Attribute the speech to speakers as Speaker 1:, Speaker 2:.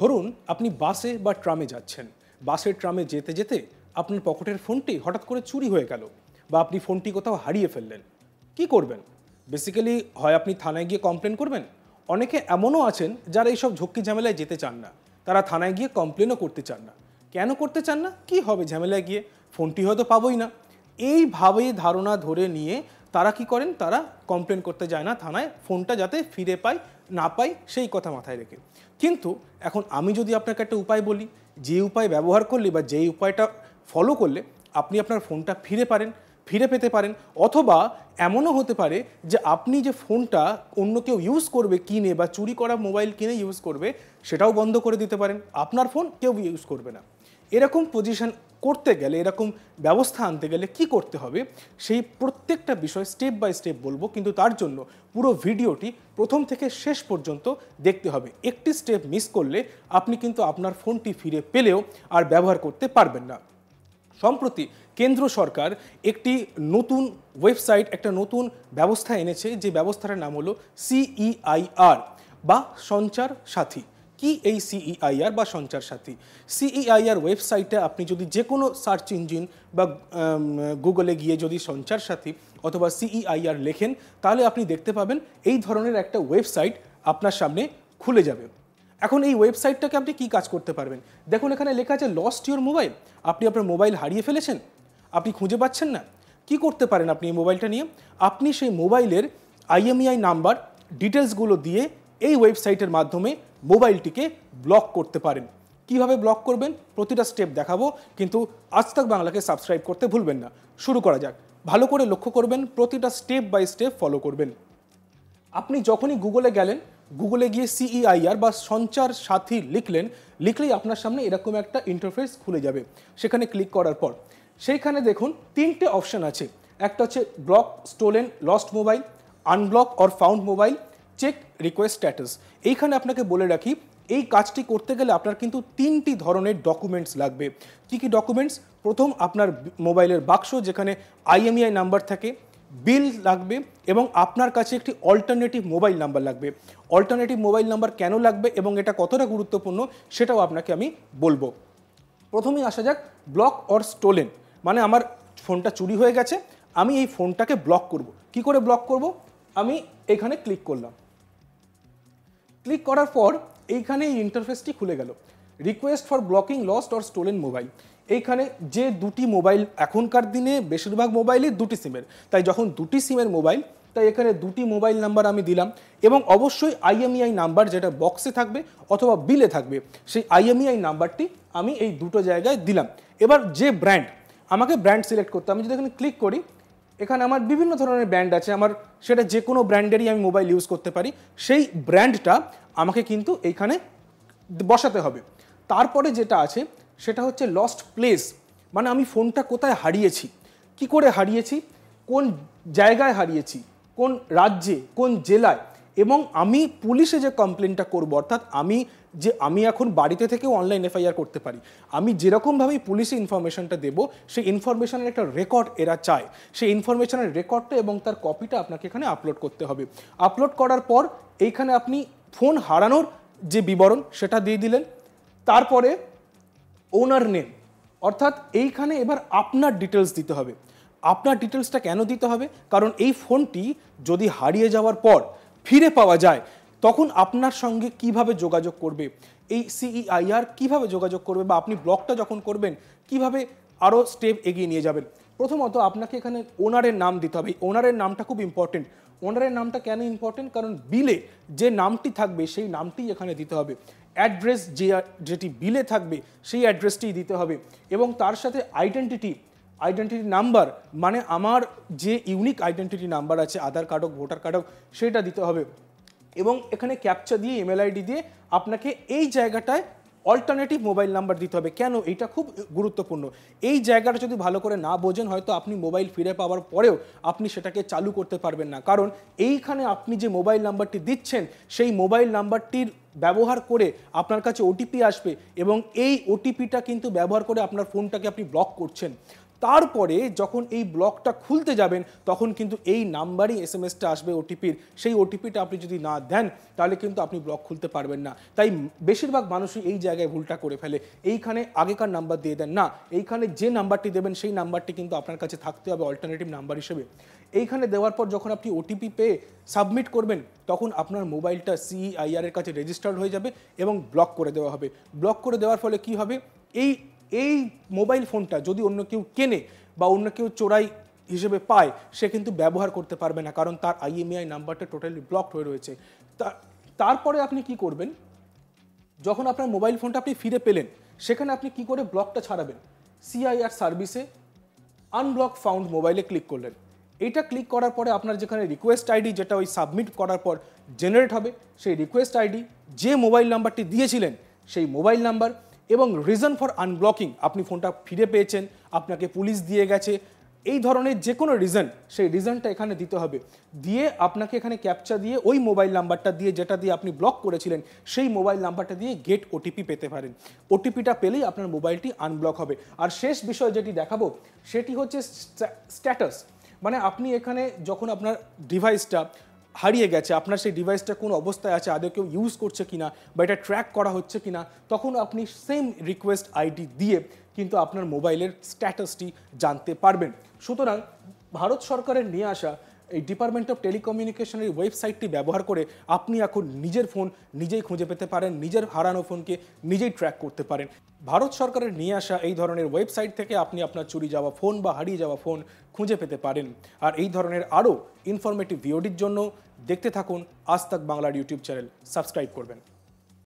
Speaker 1: ধরুন আপনি বাসে বা ট্রামে যাচ্ছেন বাসে ট্রামে যেতে যেতে আপনার পকেটের ফোনটি হঠাৎ করে চুরি হয়ে গেল বা আপনি ফোনটি কোথাও হারিয়ে ফেললেন কি করবেন বেসিক্যালি হয় আপনি থানায় গিয়ে কমপ্লেন করবেন অনেকে এমনও আছেন যারা এইসব ঝক্কি ঝামেলায় যেতে চান না তারা থানায় গিয়ে কমপ্লেনও করতে চান না কেন করতে চান না কি হবে ঝামেলায় গিয়ে ফোনটি হয়তো পাবই না এইভাবেই ধারণা ধরে নিয়ে তারা কি করেন তারা কমপ্লেন করতে যায় না থানায় ফোনটা যাতে ফিরে পায় না পাই সেই কথা মাথায় রেখে কিন্তু এখন আমি যদি আপনাকে একটা উপায় বলি যে উপায় ব্যবহার করলে বা যেই উপায়টা ফলো করলে আপনি আপনার ফোনটা ফিরে পারেন ফিরে পেতে পারেন অথবা এমনও হতে পারে যে আপনি যে ফোনটা অন্য কেউ ইউজ করবে কিনে বা চুরি করা মোবাইল কিনে ইউজ করবে সেটাও বন্ধ করে দিতে পারেন আপনার ফোন কেউ ইউজ করবে না এরকম পজিশন করতে গেলে এরকম ব্যবস্থা আনতে গেলে কি করতে হবে সেই প্রত্যেকটা বিষয় স্টেপ বাই স্টেপ বলবো কিন্তু তার জন্য পুরো ভিডিওটি প্রথম থেকে শেষ পর্যন্ত দেখতে হবে একটি স্টেপ মিস করলে আপনি কিন্তু আপনার ফোনটি ফিরে পেলেও আর ব্যবহার করতে পারবেন না সম্প্রতি কেন্দ্র সরকার একটি নতুন ওয়েবসাইট একটা নতুন ব্যবস্থা এনেছে যে ব্যবস্থাটার নাম হলো সিইআইআর e বা সঞ্চার সাথী কি এই সিইআইআর e বা সঞ্চার সাথী সিইআইআর e ওয়েবসাইটে আপনি যদি যে কোনো সার্চ ইঞ্জিন বা গুগলে গিয়ে যদি সঞ্চার সাথী অথবা সিইআইআর e লেখেন তাহলে আপনি দেখতে পাবেন এই ধরনের একটা ওয়েবসাইট আপনার সামনে খুলে যাবে এখন এই ওয়েবসাইটটাকে আপনি কি কাজ করতে পারবেন দেখুন এখানে লেখা আছে লস্ট ইউর মোবাইল আপনি আপনার মোবাইল হারিয়ে ফেলেছেন আপনি খুঁজে পাচ্ছেন না কি করতে পারেন আপনি এই মোবাইলটা নিয়ে আপনি সেই মোবাইলের আইএমইআই নাম্বার ডিটেলসগুলো দিয়ে এই ওয়েবসাইটের মাধ্যমে মোবাইলটিকে ব্লক করতে পারেন কিভাবে ব্লক করবেন প্রতিটা স্টেপ দেখাবো কিন্তু আজ তাক বাংলাকে সাবস্ক্রাইব করতে ভুলবেন না শুরু করা যাক ভালো করে লক্ষ্য করবেন প্রতিটা স্টেপ বাই স্টেপ ফলো করবেন আপনি যখনই গুগলে গেলেন গুগলে গিয়ে সিইআইআর e বা সঞ্চার সাথী লিখলেন লিখলেই আপনার সামনে এরকম একটা ইন্টারফেস খুলে যাবে সেখানে ক্লিক করার পর সেইখানে দেখুন তিনটে অপশান আছে একটা হচ্ছে block stolen lost mobile unblock or found mobile check request status এইখানে আপনাকে বলে রাখি এই কাজটি করতে গেলে আপনার কিন্তু তিনটি ধরনের ডকুমেন্টস লাগবে কী কী ডকুমেন্টস প্রথম আপনার মোবাইলের বাক্স যেখানে আইএমইআই নাম্বার e থাকে বিল লাগবে এবং আপনার কাছে একটি অল্টারনেটিভ মোবাইল নাম্বার লাগবে অল্টারনেটিভ মোবাইল নাম্বার কেন লাগবে এবং এটা কতটা গুরুত্বপূর্ণ সেটাও আপনাকে আমি বলবো প্রথমেই আসা যাক ব্লক অর স্টোলেন মানে আমার ফোনটা চুরি হয়ে গেছে আমি এই ফোনটাকে ব্লক করব। কি করে ব্লক করব আমি এখানে ক্লিক করলাম ক্লিক করার পর এইখানে এই ইন্টারফেসটি খুলে গেল request for blocking lost or stolen mobile এইখানে যে দুটি মোবাইল এখনকার দিনে বেশিরভাগ মোবাইলই দুটি সিমের তাই যখন দুটি সিমের মোবাইল তাই এখানে দুটি মোবাইল নাম্বার আমি দিলাম এবং অবশ্যই আইএমইআই নাম্বার e যেটা বক্সে থাকবে অথবা বিলে থাকবে সেই আইএমইআই নাম্বারটি e আমি এই দুটো জায়গায় দিলাম এবার যে ব্র্যান্ড আমাকে ব্র্যান্ড সিলেক্ট করতে আমি যদি এখানে ক্লিক করি এখানে আমার বিভিন্ন ধরনের ব্র্যান্ড আছে আমার সেটা যে কোনো ব্র্যান্ডেরই আমি মোবাইল ইউজ করতে পারি সেই ব্র্যান্ডটা আমাকে কিন্তু এইখানে বসাতে হবে তারপরে যেটা আছে সেটা হচ্ছে লস্ট প্লেস মানে আমি ফোনটা কোথায় হারিয়েছি কি করে হারিয়েছি কোন জায়গায় হারিয়েছি কোন রাজ্যে কোন জেলায় এবং আমি পুলিশে যে কমপ্লেনটা করব অর্থাৎ আমি যে আমি এখন বাড়িতে থেকেও অনলাইন এফআইআর করতে পারি আমি যেরকমভাবেই পুলিশে ইনফরমেশনটা দেবো সেই ইনফরমেশনের একটা রেকর্ড এরা চায় সেই ইনফরমেশনের রেকর্ডটা এবং তার কপিটা আপনাকে এখানে আপলোড করতে হবে আপলোড করার পর এইখানে আপনি ফোন হারানোর যে বিবরণ সেটা দিয়ে দিলেন তারপরে ওনার নেম অর্থাৎ এইখানে এবার আপনার ডিটেলস দিতে হবে আপনার ডিটেলসটা কেন দিতে হবে কারণ এই ফোনটি যদি হারিয়ে যাওয়ার পর ফিরে পাওয়া যায় তখন আপনার সঙ্গে কিভাবে যোগাযোগ করবে এই সিইআইআর e কিভাবে যোগাযোগ করবে বা আপনি ব্লগটা যখন করবেন কিভাবে আরও স্টেপ এগিয়ে নিয়ে যাবেন প্রথমত আপনাকে এখানে ওনারের নাম দিতে হবে ওনারের নামটা খুব ইম্পর্টেন্ট ওনারের নামটা কেন ইম্পর্টেন্ট কারণ বিলে যে নামটি থাকবে সেই নামটি এখানে দিতে হবে অ্যাড্রেস যে যেটি বিলে থাকবে সেই অ্যাড্রেসটি দিতে হবে এবং তার সাথে আইডেন্টিটি আইডেন্টিটি নাম্বার মানে আমার যে ইউনিক আইডেন্টিটি নাম্বার আছে আধার কার্ড হোক ভোটার কার্ড হোক সেটা দিতে হবে এবং এখানে ক্যাপচা দিয়ে ইমেল আইডি দিয়ে আপনাকে এই জায়গাটায় অল্টারনেটিভ মোবাইল নাম্বার দিতে হবে কেন এটা খুব গুরুত্বপূর্ণ এই জায়গাটা যদি ভালো করে না বোঝেন হয়তো আপনি মোবাইল ফিরে পাওয়ার পরেও আপনি সেটাকে চালু করতে পারবেন না কারণ এইখানে আপনি যে মোবাইল নাম্বারটি দিচ্ছেন সেই মোবাইল নাম্বারটির ব্যবহার করে আপনার কাছে ওটিপি আসবে এবং এই ওটিপিটা কিন্তু ব্যবহার করে আপনার ফোনটাকে আপনি ব্লক করছেন তারপরে যখন এই ব্লকটা খুলতে যাবেন তখন কিন্তু এই নাম্বারই এস এম এসটা আসবে ওটিপির সেই ওটিপিটা আপনি যদি না দেন তাহলে কিন্তু আপনি ব্লক খুলতে পারবেন না তাই বেশিরভাগ মানুষই এই জায়গায় ভুলটা করে ফেলে এইখানে আগেকার নাম্বার দিয়ে দেন না এইখানে যে নাম্বারটি দেবেন সেই নাম্বারটি কিন্তু আপনার কাছে থাকতে হবে অল্টারনেটিভ নাম্বার হিসেবে এইখানে দেওয়ার পর যখন আপনি ওটিপি পেয়ে সাবমিট করবেন তখন আপনার মোবাইলটা সিইআইআর e এর কাছে রেজিস্টার্ড হয়ে যাবে এবং ব্লক করে দেওয়া হবে ব্লক করে দেওয়ার ফলে কি হবে এই এই মোবাইল ফোনটা যদি অন্য কেউ কেনে বা অন্য কেউ চোরাই হিসেবে পায় সে কিন্তু ব্যবহার করতে পারবে না কারণ তার আইএমআই e নাম্বারটা টোটালি ব্লকড হয়ে রয়েছে তারপরে আপনি কি করবেন যখন আপনার মোবাইল ফোনটা আপনি ফিরে পেলেন সেখানে আপনি কি করে ব্লকটা ছাড়াবেন সিআইআর সার্ভিসে আনব্লক ফাউন্ড মোবাইলে ক্লিক করলেন এটা ক্লিক করার পরে আপনার যেখানে রিকোয়েস্ট আইডি যেটা ওই সাবমিট করার পর জেনারেট হবে সেই রিকোয়েস্ট আইডি যে মোবাইল নাম্বারটি দিয়েছিলেন সেই মোবাইল নাম্বার এবং রিজন ফর আনব্লকিং আপনি ফোনটা ফিরে পেয়েছেন আপনাকে পুলিশ দিয়ে গেছে এই ধরনের যে কোনো রিজন সেই রিজনটা এখানে দিতে হবে দিয়ে আপনাকে এখানে ক্যাপচা দিয়ে ওই মোবাইল নাম্বারটা দিয়ে যেটা দিয়ে আপনি ব্লক করেছিলেন সেই মোবাইল নাম্বারটা দিয়ে গেট ওটিপি পেতে পারেন ওটিপিটা পেলেই আপনার মোবাইলটি আনব্লক হবে আর শেষ বিষয় যেটি দেখাবো সেটি হচ্ছে স্ট্যাটাস মানে আপনি এখানে যখন আপনার ডিভাইসটা হারিয়ে গেছে আপনার সেই ডিভাইসটা কোন অবস্থায় আছে আদৌ কেউ ইউজ করছে কিনা বা এটা ট্র্যাক করা হচ্ছে কিনা তখন আপনি সেম রিকোয়েস্ট আইডি দিয়ে কিন্তু আপনার মোবাইলের স্ট্যাটাসটি জানতে পারবেন সুতরাং ভারত সরকারের নিয়ে আসা এই ডিপার্টমেন্ট অফ টেলিকমিউনিকেশনের ওয়েবসাইটটি ব্যবহার করে আপনি এখন নিজের ফোন নিজেই খুঁজে পেতে পারেন নিজের হারানো ফোনকে নিজেই ট্র্যাক করতে পারেন ভারত সরকারের নিয়ে আসা এই ধরনের ওয়েবসাইট থেকে আপনি আপনার চুরি যাওয়া ফোন বা হারিয়ে যাওয়া ফোন খুঁজে পেতে পারেন আর এই ধরনের আরও ইনফরমেটিভ ভিওডির জন্য দেখতে থাকুন আজ তাক বাংলার ইউটিউব চ্যানেল সাবস্ক্রাইব করবেন